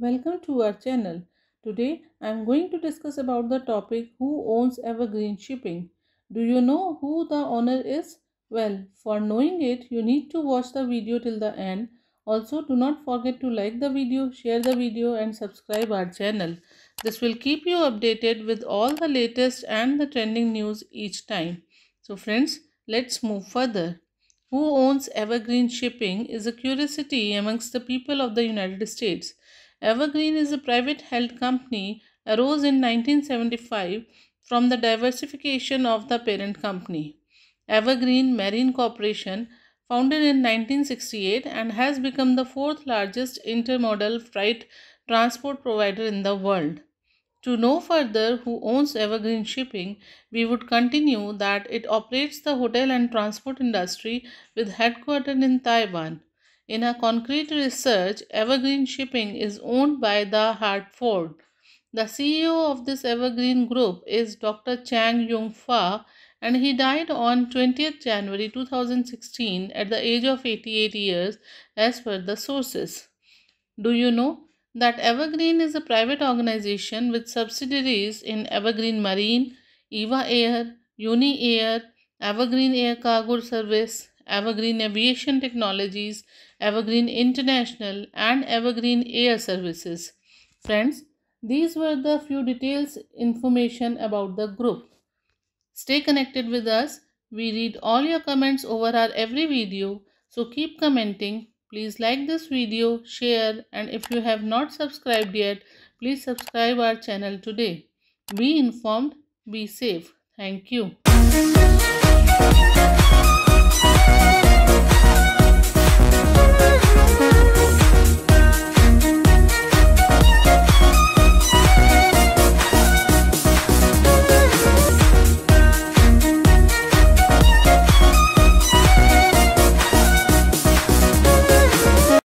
Welcome to our channel. Today I am going to discuss about the topic who owns Evergreen Shipping. Do you know who the owner is? Well, for knowing it you need to watch the video till the end. Also do not forget to like the video, share the video and subscribe our channel. This will keep you updated with all the latest and the trending news each time. So friends, let's move further. Who owns Evergreen Shipping is a curiosity amongst the people of the United States. Evergreen is a private held company arose in 1975 from the diversification of the parent company. Evergreen Marine Corporation, founded in 1968 and has become the fourth largest intermodal freight transport provider in the world. To know further who owns Evergreen Shipping, we would continue that it operates the hotel and transport industry with headquarters in Taiwan. In a concrete research, Evergreen Shipping is owned by the Hartford. The CEO of this Evergreen Group is Dr. Chang Yung Fa, and he died on 20th January 2016 at the age of 88 years, as per the sources. Do you know that Evergreen is a private organization with subsidiaries in Evergreen Marine, Eva Air, Uni Air, Evergreen Air Cargo Service, Evergreen Aviation Technologies, Evergreen International, and Evergreen Air Services. Friends, these were the few details information about the group. Stay connected with us. We read all your comments over our every video. So keep commenting. Please like this video, share and if you have not subscribed yet, please subscribe our channel today. Be informed, be safe. Thank you.